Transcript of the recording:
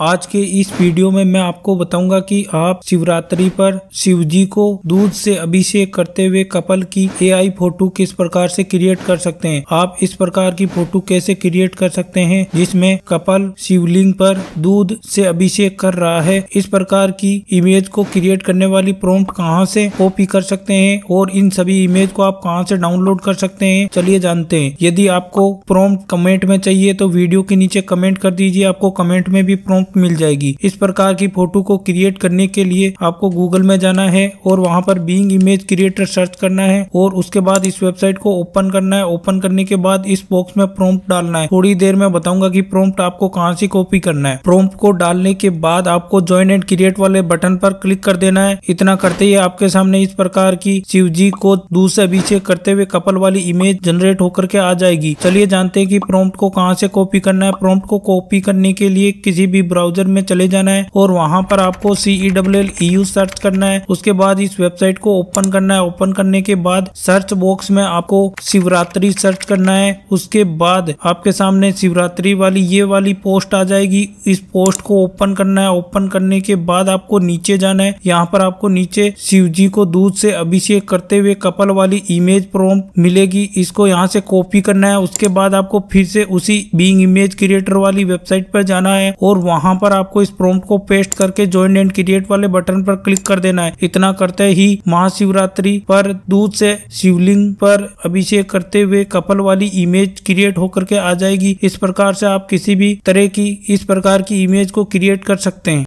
आज के इस वीडियो में मैं आपको बताऊंगा कि आप शिवरात्रि पर शिव जी को दूध से अभिषेक करते हुए कपल की एआई फोटो किस प्रकार से क्रिएट कर सकते हैं आप इस प्रकार की फोटो कैसे क्रिएट कर सकते हैं जिसमें कपल शिवलिंग पर दूध से अभिषेक कर रहा है इस प्रकार की इमेज को क्रिएट करने वाली प्रोम्प्ट कहाँ से कॉपी कर सकते हैं और इन सभी इमेज को आप कहाँ से डाउनलोड कर सकते हैं चलिए जानते हैं यदि आपको प्रोम्प्ट कमेंट में चाहिए तो वीडियो के नीचे कमेंट कर दीजिए आपको कमेंट में भी प्रोम मुफ्त मिल जाएगी इस प्रकार की फोटो को क्रिएट करने के लिए आपको गूगल में जाना है और वहाँ पर बींग इमेज क्रिएटर सर्च करना है और उसके बाद इस वेबसाइट को ओपन करना है ओपन करने के बाद इस बॉक्स में प्रोम्प डालना है थोड़ी देर में बताऊंगा की प्रोम्प्ट आपको कहाँ से कॉपी करना है प्रोम्प को डालने के बाद आपको ज्वाइन एंड क्रिएट वाले बटन पर क्लिक कर देना है इतना करते ही आपके सामने इस प्रकार की शिव जी को दूसरे पीछे करते हुए कपल वाली इमेज जनरेट होकर के आ जाएगी चलिए जानते हैं कि प्रॉम्प्ट को कहां से कॉपी करना है प्रॉम्प्ट को कॉपी करने के लिए किसी भी ब्राउजर में चले जाना है और वहाँ पर आपको C E W e e search करना है उसके बाद इस वेबसाइट को ओपन करना है ओपन करने के बाद सर्च बॉक्स में आपको शिवरात्रि सर्च करना है उसके बाद आपके सामने शिवरात्रि वाली ये वाली पोस्ट आ जाएगी इस पोस्ट को ओपन करना है ओपन करने के बाद आपको नीचे जाना है यहाँ पर आपको नीचे शिव जी को दूध से अभिषेक करते हुए कपल वाली इमेज प्रोम मिलेगी इसको यहाँ से कॉपी करना है उसके बाद आपको फिर से उसी बींग इमेज क्रिएटर वाली वेबसाइट पर जाना है और वहाँ यहाँ पर आपको इस प्रॉम्प्ट को पेस्ट करके ज्वाइन एंड क्रिएट वाले बटन पर क्लिक कर देना है इतना करते ही महाशिवरात्रि पर दूध से शिवलिंग पर अभिषेक करते हुए कपल वाली इमेज क्रिएट होकर के आ जाएगी इस प्रकार से आप किसी भी तरह की इस प्रकार की इमेज को क्रिएट कर सकते हैं